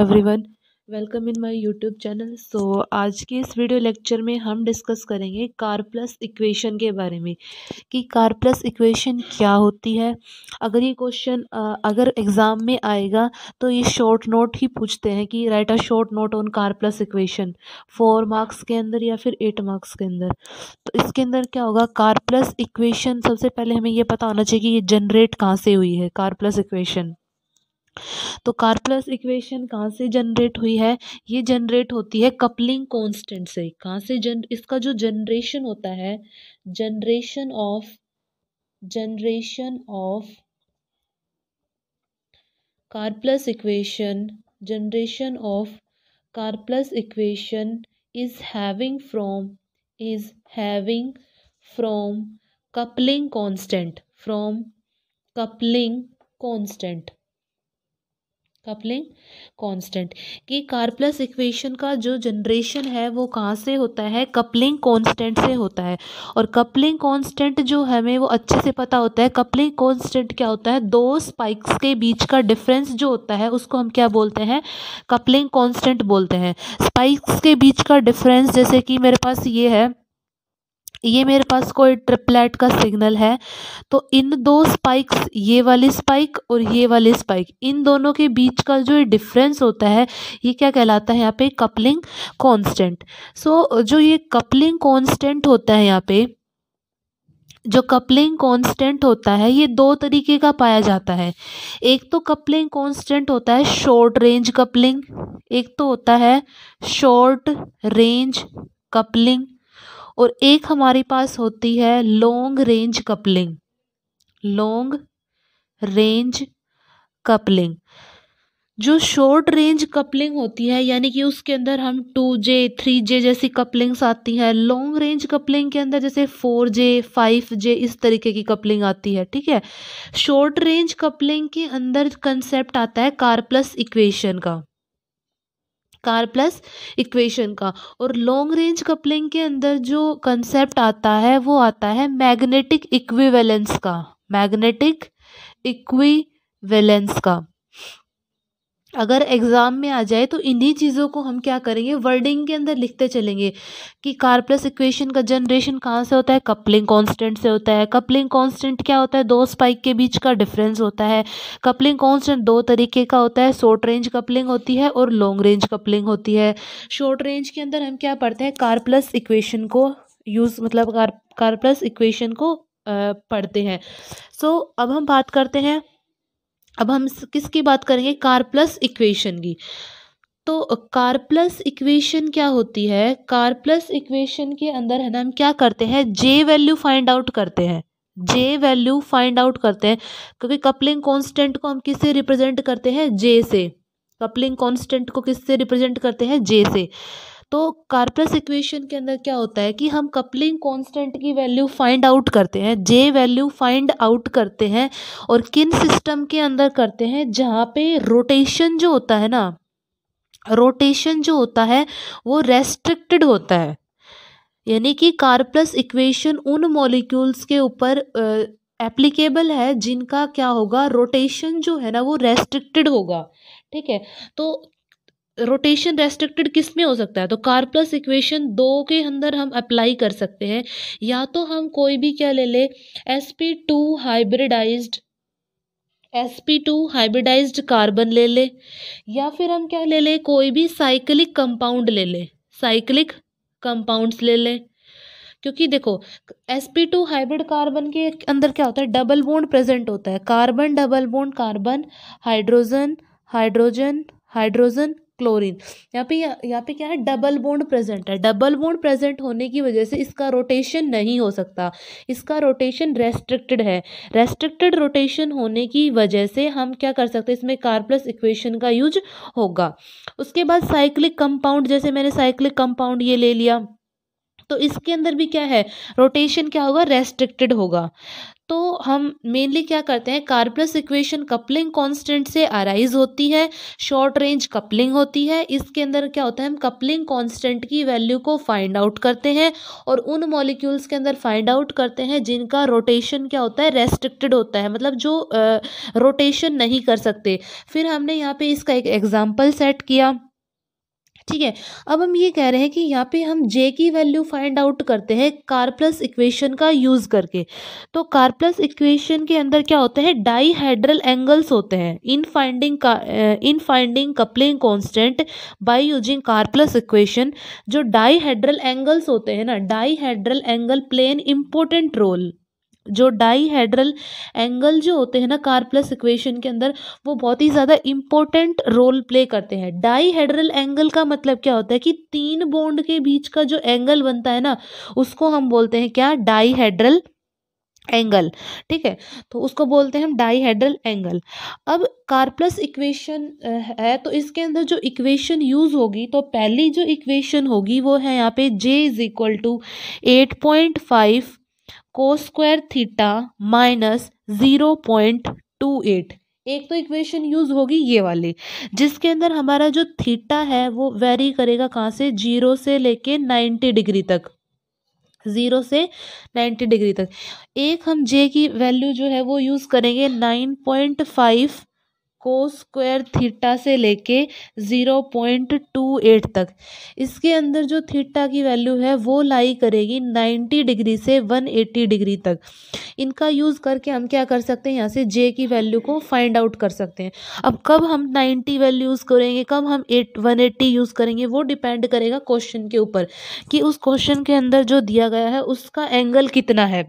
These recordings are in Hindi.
everyone welcome in my YouTube channel so आज के इस वीडियो लेक्चर में हम डिस्कस करेंगे कार प्लस इक्वेशन के बारे में कि कार प्लस इक्वेशन क्या होती है अगर ये क्वेश्चन अगर एग्ज़ाम में आएगा तो ये शॉर्ट नोट ही पूछते हैं कि write a short note on Karplus equation four marks के अंदर या फिर एट मार्क्स के अंदर तो इसके अंदर क्या होगा कार प्लस इक्वेशन सबसे पहले हमें यह पता होना चाहिए कि ये जनरेट कहाँ से हुई है कार प्लस इक्वेशन तो कार्पलस इक्वेशन कहाँ से जनरेट हुई है ये जनरेट होती है कपलिंग कांस्टेंट से कहाँ से जन इसका जो जनरेशन होता है generation of generation of Karplus equation generation of Karplus equation is having from is having from coupling constant from coupling constant coupling constant कि कार्प्लस इक्वेशन का जो जनरेशन है वो कहाँ से होता है कपलिंग कांस्टेंट से होता है और कपलिंग कांस्टेंट जो हमें वो अच्छे से पता होता है कपलिंग कांस्टेंट क्या होता है दो स्पाइक्स के बीच का डिफरेंस जो होता है उसको हम क्या बोलते हैं कपलिंग कांस्टेंट बोलते हैं स्पाइक्स के बीच का डिफरेंस जैसे कि मेरे पास ये है ये मेरे पास कोई ट्रिपलेट का सिग्नल है तो इन दो स्पाइक्स ये वाली स्पाइक और ये वाली स्पाइक इन दोनों के बीच का जो डिफरेंस होता है ये क्या कहलाता है यहाँ पे कपलिंग कांस्टेंट सो so, जो ये कपलिंग कांस्टेंट होता है यहाँ पे जो कपलिंग कांस्टेंट होता है ये दो तरीके का पाया जाता है एक तो कपलिंग कांस्टेंट होता है शॉर्ट रेंज कपलिंग एक तो होता है शॉर्ट रेंज कपलिंग और एक हमारे पास होती है long range coupling long range coupling जो शॉर्ट रेंज कपलिंग होती है यानी कि उसके अंदर हम टू जे थ्री जे जैसी कपलिंग्स आती हैं लॉन्ग रेंज कपलिंग के अंदर जैसे फोर जे फाइव जे इस तरीके की कपलिंग आती है ठीक है शॉर्ट रेंज कपलिंग के अंदर कंसेप्ट आता है कार प्लस इक्वेशन का कार प्लस इक्वेशन का और लॉन्ग रेंज कपलिंग के अंदर जो कंसेप्ट आता है वो आता है मैग्नेटिक इक्विवेलेंस का मैग्नेटिक इक्विवेलेंस का अगर एग्ज़ाम में आ जाए तो इन्हीं चीज़ों को हम क्या करेंगे वर्डिंग के अंदर लिखते चलेंगे कि कार प्लस इक्वेशन का जनरेशन कहाँ से होता है कपलिंग कांस्टेंट से होता है कपलिंग कांस्टेंट क्या होता है दो स्पाइक के बीच का डिफरेंस होता है कपलिंग कांस्टेंट दो तरीके का होता है शॉर्ट रेंज कपलिंग होती है और लॉन्ग रेंज कपलिंग होती है शॉर्ट रेंज के अंदर हम क्या पढ़ते हैं कार प्लस इक्वेशन को यूज़ मतलब कार कार प्लस इक्वेशन को पढ़ते हैं सो so, अब हम बात करते हैं अब हम किसकी बात करेंगे कारप्लस इक्वेशन की तो कारप्लस इक्वेशन क्या होती है कारप्लस इक्वेशन के अंदर है ना हम क्या करते हैं जे वैल्यू फाइंड आउट करते हैं जे वैल्यू फाइंड आउट करते हैं क्योंकि कपलिंग कांस्टेंट को हम किससे रिप्रेजेंट करते हैं जे से कपलिंग कांस्टेंट को किससे रिप्रेजेंट करते हैं जे से तो कार्पस इक्वेशन के अंदर क्या होता है कि हम कपलिंग कांस्टेंट की वैल्यू फाइंड आउट करते हैं जे वैल्यू फाइंड आउट करते हैं और किन सिस्टम के अंदर करते हैं जहाँ पे रोटेशन जो होता है ना रोटेशन जो होता है वो रेस्ट्रिक्टेड होता है यानी कि कार्पस इक्वेशन उन मॉलिक्यूल्स के ऊपर एप्लीकेबल है जिनका क्या होगा रोटेशन जो है ना वो रेस्ट्रिक्टेड होगा ठीक है तो रोटेशन रेस्ट्रिक्टेड किस में हो सकता है तो कार्पलस इक्वेशन दो के अंदर हम अप्लाई कर सकते हैं या तो हम कोई भी क्या ले ले S P two hybridised S P two hybridised carbon ले ले या फिर हम क्या ले ले कोई भी साइक्लिक कंपाउंड ले ले साइक्लिक कंपाउंड्स ले लें क्योंकि देखो S P two hybrid carbon के अंदर क्या होता है डबल बोन्ड प्रेजेंट होता है carbon double bond carbon hydrogen hydrogen hydrogen chlorine यहाँ पे यहाँ पे क्या है डबल बोन्ड प्रेजेंट है डबल बोन्ड प्रेजेंट होने की वजह से इसका रोटेशन नहीं हो सकता इसका रोटेशन रेस्ट्रिक्टेड है रेस्ट्रिक्टेड रोटेशन होने की वजह से हम क्या कर सकते हैं इसमें प्लस इक्वेशन का यूज होगा उसके बाद साइक्लिक कंपाउंड जैसे मैंने साइक्लिक कंपाउंड ये ले लिया तो इसके अंदर भी क्या है रोटेशन क्या होगा रेस्ट्रिक्टेड होगा तो हम मेनली क्या करते हैं कार्पलस इक्वेशन कपलिंग कांस्टेंट से अराइज होती है शॉर्ट रेंज कपलिंग होती है इसके अंदर क्या होता है हम कपलिंग कांस्टेंट की वैल्यू को फाइंड आउट करते हैं और उन मॉलिक्यूल्स के अंदर फाइंड आउट करते हैं जिनका रोटेशन क्या होता है रेस्ट्रिक्टेड होता है मतलब जो रोटेशन नहीं कर सकते फिर हमने यहाँ पर इसका एक एग्जाम्पल सेट किया ठीक है अब हम ये कह रहे हैं कि यहाँ पे हम जे की वैल्यू फाइंड आउट करते हैं कार प्लस इक्वेशन का यूज़ करके तो कार प्लस इक्वेशन के अंदर क्या होते हैं डाईहाइड्रल एंगल्स होते हैं in finding in finding coupling constant by using Karplus equation जो डाईहाइड्रल एंगल्स होते हैं ना dihedral angle play an important role जो डाईहेड्रल एंगल जो होते हैं ना कार प्लस इक्वेशन के अंदर वो बहुत ही ज़्यादा इम्पोर्टेंट रोल प्ले करते हैं डाईहेड्रल एंगल का मतलब क्या होता है कि तीन बोंड के बीच का जो एंगल बनता है ना उसको हम बोलते हैं क्या डाईहेड्रल एंगल ठीक है तो उसको बोलते हैं हम डाईहेड्रल एंगल अब कार्प्लस इक्वेशन है तो इसके अंदर जो इक्वेशन यूज होगी तो पहली जो इक्वेशन होगी वो है यहाँ पे J is equal to eight point five cos square theta minus zero point two eight एक तो इक्वेशन यूज़ होगी ये वाली जिसके अंदर हमारा जो थीटा है वो वेरी करेगा कहाँ से जीरो से लेके नाइन्टी डिग्री तक ज़ीरो से नाइन्टी डिग्री तक एक हम जे की वैल्यू जो है वो यूज़ करेंगे nine point five cos square theta से लेके ज़ीरो पॉइंट टू एट तक इसके अंदर जो थीटा की वैल्यू है वो लाई करेगी नाइन्टी डिग्री से वन एट्टी डिग्री तक इनका यूज़ करके हम क्या कर सकते हैं यहाँ से जे की वैल्यू को फाइंड आउट कर सकते हैं अब कब हम नाइन्टी वैल्यू यूज़ करेंगे कब हम एट वन एट्टी यूज़ करेंगे वो डिपेंड करेगा क्वेश्चन के ऊपर कि उस क्वेश्चन के अंदर जो दिया गया है उसका एंगल कितना है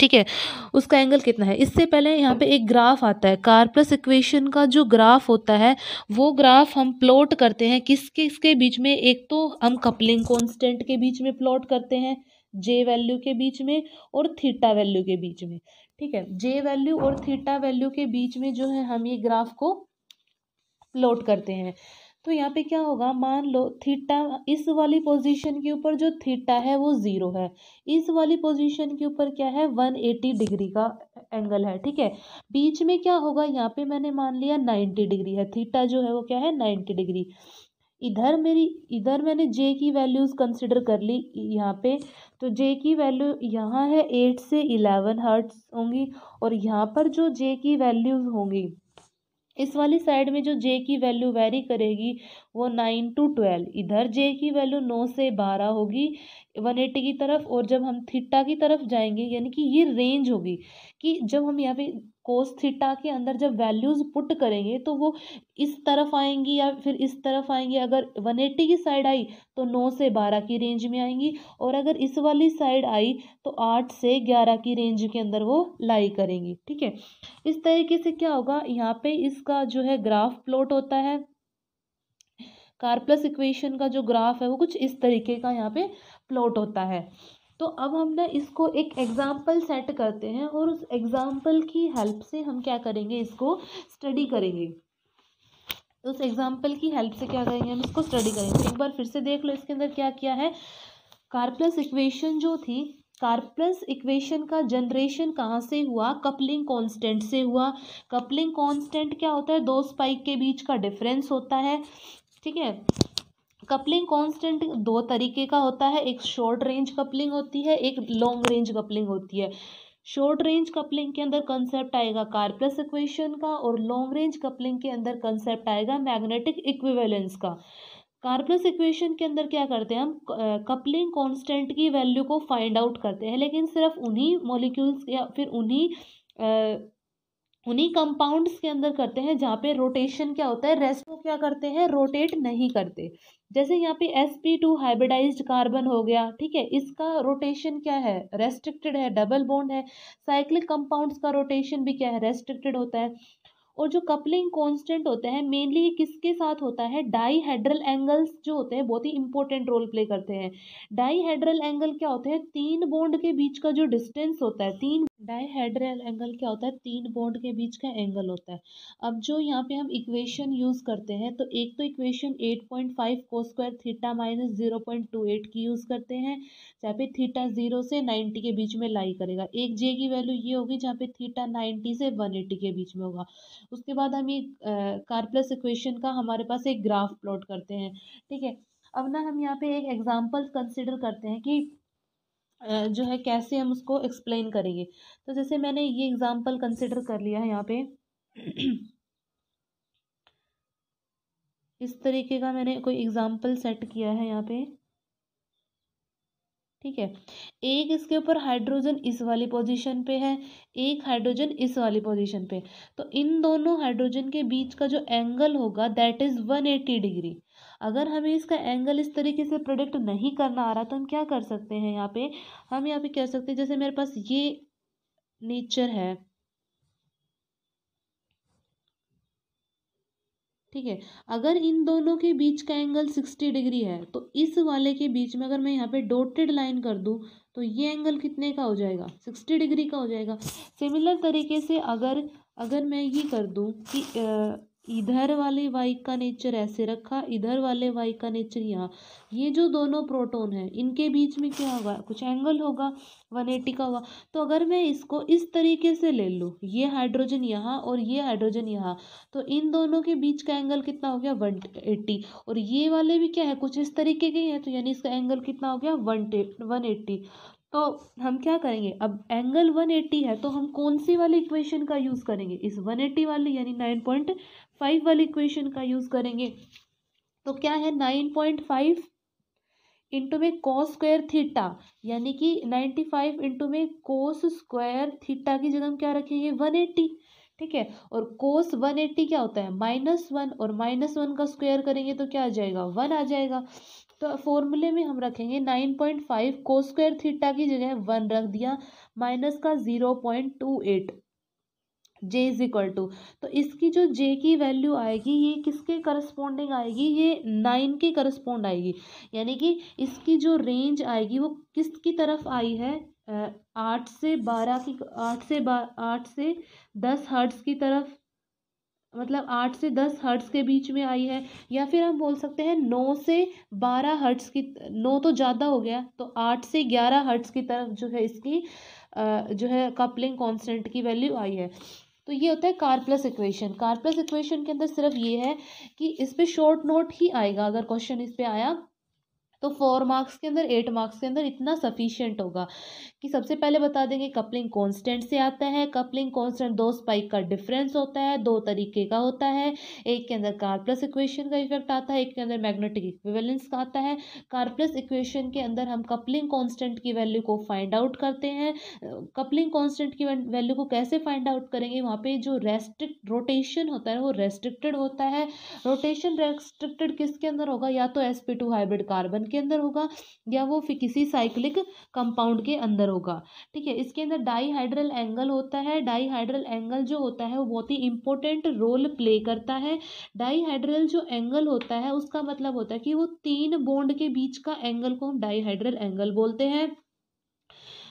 ठीक है उसका एंगल कितना है इससे पहले यहाँ पे एक ग्राफ आता है कार्पस इक्वेशन का जो ग्राफ होता है वो ग्राफ हम प्लॉट करते हैं किस किस के बीच में एक तो हम कपलिंग कांस्टेंट के बीच में प्लॉट करते हैं जे वैल्यू के बीच में और थीटा वैल्यू के बीच में ठीक है जे वैल्यू और थीटा वैल्यू के बीच में जो है हम ये ग्राफ को प्लॉट करते हैं तो यहाँ पे क्या होगा मान लो थीटा इस वाली पोजीशन के ऊपर जो थीटा है वो ज़ीरो है इस वाली पोजीशन के ऊपर क्या है वन एटी डिग्री का एंगल है ठीक है बीच में क्या होगा यहाँ पे मैंने मान लिया नाइन्टी डिग्री है थीटा जो है वो क्या है नाइन्टी डिग्री इधर मेरी इधर मैंने जे की वैल्यूज़ कंसिडर कर ली यहाँ पे तो जे की वैल्यू यहाँ है एट से इलेवन हर्ट्स होंगी और यहाँ पर जो जे की वैल्यूज़ होंगी इस वाली साइड में जो जे की वैल्यू वेरी करेगी वो नाइन टू ट्वेल्व इधर जे की वैल्यू नौ से बारह होगी वन एट्टी की तरफ और जब हम थीटा की तरफ जाएंगे यानी कि ये रेंज होगी कि जब हम यहाँ पे कोस थीटा के अंदर जब वैल्यूज़ पुट करेंगे तो वो इस तरफ आएंगी या फिर इस तरफ आएंगी अगर वन एट्टी की साइड आई तो नौ से बारह की रेंज में आएंगी और अगर इस वाली साइड आई तो आठ से ग्यारह की रेंज के अंदर वो लाई करेंगी ठीक है इस तरीके से क्या होगा यहाँ पे इसका जो है ग्राफ प्लॉट होता है कार्प्लस इक्वेशन का जो ग्राफ है वो कुछ इस तरीके का यहाँ पे प्लॉट होता है तो अब हम ना इसको एक एग्ज़ाम्पल सेट करते हैं और उस एग्ज़ाम्पल की हेल्प से हम क्या करेंगे इसको स्टडी करेंगे तो उस एग्ज़ाम्पल की हेल्प से क्या करेंगे हम इसको स्टडी करेंगे एक बार फिर से देख लो इसके अंदर क्या क्या है कार्प्लस इक्वेशन जो थी कार्प्लस इक्वेशन का जनरेशन कहाँ से हुआ कपलिंग कांस्टेंट से हुआ कपलिंग कांस्टेंट क्या होता है दो स्पाइक के बीच का डिफरेंस होता है ठीक है कपलिंग कांस्टेंट दो तरीके का होता है एक शॉर्ट रेंज कपलिंग होती है एक लॉन्ग रेंज कपलिंग होती है शॉर्ट रेंज कपलिंग के अंदर कंसेप्ट आएगा कार्प्लस इक्वेशन का और लॉन्ग रेंज कपलिंग के अंदर कंसेप्ट आएगा मैग्नेटिक इक्विवेलेंस का कार्प्लस इक्वेशन के अंदर क्या करते हैं हम कपलिंग कांस्टेंट की वैल्यू को फाइंड आउट करते हैं लेकिन सिर्फ उन्हीं मॉलिक्यूल्स या फिर उन्हीं उन्हीं कंपाउंड्स के अंदर करते हैं जहाँ पे रोटेशन क्या होता है रेस्ट को क्या करते हैं रोटेट नहीं करते जैसे यहाँ पे S P two hybridised carbon हो गया ठीक है इसका रोटेशन क्या है रेस्ट्रिक्टेड है डबल बोन्ड है साइक्लिक कंपाउंड्स का रोटेशन भी क्या है रेस्ट्रिक्टेड होता है और जो कपलिंग कॉन्स्टेंट होता है मेनली किसके साथ होता है डाईहेड्रल एंगल्स जो होते हैं बहुत ही इंपॉर्टेंट रोल प्ले करते हैं डाईहेड्रल एंगल क्या होते हैं तीन बोंड के बीच का जो डिस्टेंस होता है तीन डाईहेड्रल एंगल क्या होता है तीन बॉन्ड के बीच का एंगल होता है अब जो यहाँ पे हम इक्वेशन यूज़ करते हैं तो एक तो equation 8.5 point five cos square theta minus zero point two eight की यूज़ करते हैं जहाँ पे थीटा जीरो से नाइन्टी के बीच में लाई करेगा एक जे की वैल्यू ये होगी जहाँ पे थीटा नाइन्टी से वन एटी के बीच में होगा उसके बाद हम ये कार्प्लस इक्वेशन का हमारे पास एक ग्राफ प्लॉट करते हैं ठीक है अब ना हम यहाँ पे एक एग्जाम्पल कंसिडर करते हैं कि जो है कैसे हम उसको एक्सप्लेन करेंगे तो जैसे मैंने ये एग्ज़ाम्पल कंसिडर कर लिया है यहाँ पे इस तरीके का मैंने कोई एग्ज़ाम्पल सेट किया है यहाँ पे ठीक है एक इसके ऊपर हाइड्रोजन इस वाली पोजीशन पे है एक हाइड्रोजन इस वाली पोजीशन पे तो इन दोनों हाइड्रोजन के बीच का जो एंगल होगा that is one eighty degree अगर हमें इसका एंगल इस तरीके से प्रोडक्ट नहीं करना आ रहा तो हम क्या कर सकते हैं यहाँ पे हम यहाँ पे कह सकते हैं जैसे मेरे पास ये नेचर है ठीक है अगर इन दोनों के बीच का एंगल सिक्सटी डिग्री है तो इस वाले के बीच में अगर मैं यहाँ पे डोटेड लाइन कर दूँ तो ये एंगल कितने का हो जाएगा सिक्सटी डिग्री का हो जाएगा सिमिलर तरीके से अगर अगर मैं ये कर दूँ कि आ, इधर वाले वाइक का नेचर ऐसे रखा इधर वाले वाइक का नेचर यहाँ ये जो दोनों प्रोटोन हैं इनके बीच में क्या होगा कुछ एंगल होगा वन एटी का होगा तो अगर मैं इसको इस तरीके से ले लूँ ये हाइड्रोजन यहाँ और ये हाइड्रोजन यहाँ तो इन दोनों के बीच का एंगल कितना हो गया वन एट्टी और ये वाले भी क्या है कुछ इस तरीके के हैं तो यानी इसका एंगल कितना हो गया वन वन एट्टी तो हम क्या करेंगे अब एंगल 180 है तो हम कौन सी वाली इक्वेशन का यूज़ करेंगे इस 180 वाली यानी 9.5 वाली इक्वेशन का यूज़ करेंगे तो क्या है 9.5 पॉइंट फाइव इंटू में कॉस स्क्वायर थीटा यानी कि 95 फाइव इंटू में कोस स्क्वायर थीटा की जगह हम क्या रखेंगे 180 ठीक है और कोस 180 क्या होता है माइनस वन और माइनस वन का स्क्वायर करेंगे तो क्या आ जाएगा वन आ जाएगा तो फॉर्मूले में हम रखेंगे nine point five cos square theta की जगह वन रख दिया माइनस का zero point two eight J is equal to तो इसकी जो जे की वैल्यू आएगी ये किसके करस्पोंडिंग आएगी ये नाइन के करस्पोंड आएगी यानी कि इसकी जो रेंज आएगी वो किस की तरफ आई है आठ से बारह की आठ से बा आठ से दस हर्ट्स की तरफ मतलब आठ से दस हर्ट्स के बीच में आई है या फिर हम बोल सकते हैं नौ से बारह हर्ट्स की नौ तो ज़्यादा हो गया तो आठ से ग्यारह हर्ट्स की तरफ जो है इसकी जो है कपलिंग कांस्टेंट की वैल्यू आई है तो ये होता है कारप्लस इक्वेशन कारप्लस इक्वेशन के अंदर सिर्फ ये है कि इस पर शॉर्ट नोट ही आएगा अगर क्वेश्चन इस पर आया तो फोर मार्क्स के अंदर एट मार्क्स के अंदर इतना सफिशियंट होगा कि सबसे पहले बता देंगे कपलिंग कांस्टेंट से आता है कपलिंग कांस्टेंट दो स्पाइक का डिफरेंस होता है दो तरीके का होता है एक के अंदर कार्प्लस इक्वेशन का इफेक्ट आता है एक के अंदर मैग्नेटिक इक्विवेलेंस का आता है कार्प्लस इक्वेशन के अंदर हम कपलिंग कॉन्स्टेंट की वैल्यू को फाइंड आउट करते हैं कपलिंग कॉन्स्टेंट की वैल्यू को कैसे फाइंड आउट करेंगे वहाँ पर जो रेस्ट्रिक्ट रोटेशन होता है वो रेस्ट्रिक्टेड होता है रोटेशन रेस्ट्रिक्टेड किसके अंदर होगा या तो एस हाइब्रिड कार्बन के अंदर होगा या वो किसी साइक्लिक कंपाउंड के अंदर होगा ठीक है इसके अंदर डाईहाइड्रल एंगल होता है डाईहाइड्रल एंगल जो होता है वो बहुत ही इंपॉर्टेंट रोल प्ले करता है डाईहाइड्रल जो एंगल होता है उसका मतलब होता है कि वो तीन बोंड के बीच का एंगल को हम डाईहाइड्रल एंगल बोलते हैं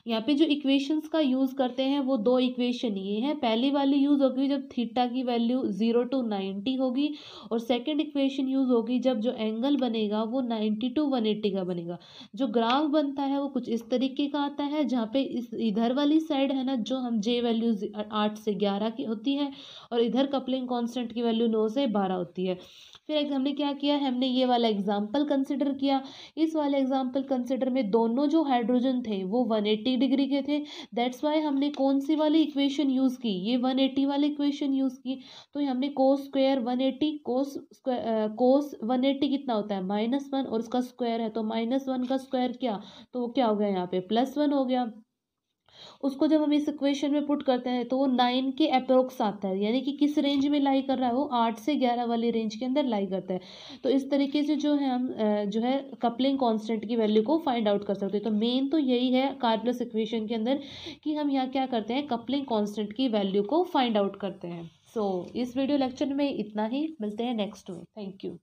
यहाँ पे जो इक्वेशंस का यूज़ करते हैं वो दो इक्वेशन ये हैं पहली वाली यूज़ होगी जब थीटा की वैल्यू ज़ीरो टू नाइन्टी होगी और सेकेंड इक्वेशन यूज़ होगी जब जो एंगल बनेगा वो नाइन्टी टू वन एट्टी का बनेगा जो ग्राफ बनता है वो कुछ इस तरीके का आता है जहाँ पे इस इधर वाली साइड है ना जो हम जे वैल्यू आठ से ग्यारह की होती है और इधर कपलिंग कॉन्स्टेंट की वैल्यू नौ से बारह होती है फिर हमने क्या किया हमने ये वाला एग्जाम्पल कंसिडर किया इस वाले एग्जाम्पल कंसिडर में दोनों जो हाइड्रोजन थे वो वन थ्री डिग्री के थे दैट्स वाई हमने कौन सी वाली इक्वेशन यूज़ की ये वन एट्टी वाली इक्वेशन यूज़ की तो हमने cos square one eighty cos cos one eighty कितना होता है माइनस वन और उसका स्क्वायर है तो माइनस वन का स्क्वायर क्या तो क्या हो गया यहाँ पे प्लस वन हो गया उसको जब हम इस इक्वेशन में पुट करते हैं तो वो नाइन के अप्रोक्स आता है यानी कि किस रेंज में लाई कर रहा है वो आठ से ग्यारह वाली रेंज के अंदर लाई करता है तो इस तरीके से जो है हम जो है कपलिंग कॉन्स्टेंट की वैल्यू को फाइंड आउट कर सकते हैं तो मेन तो यही है कार्पलस इक्वेशन के अंदर कि हम यहाँ क्या करते हैं कपलिंग कॉन्स्टेंट की वैल्यू को फाइंड आउट करते हैं सो so, इस वीडियो लेक्चर में इतना ही मिलते हैं नेक्स्ट में थैंक यू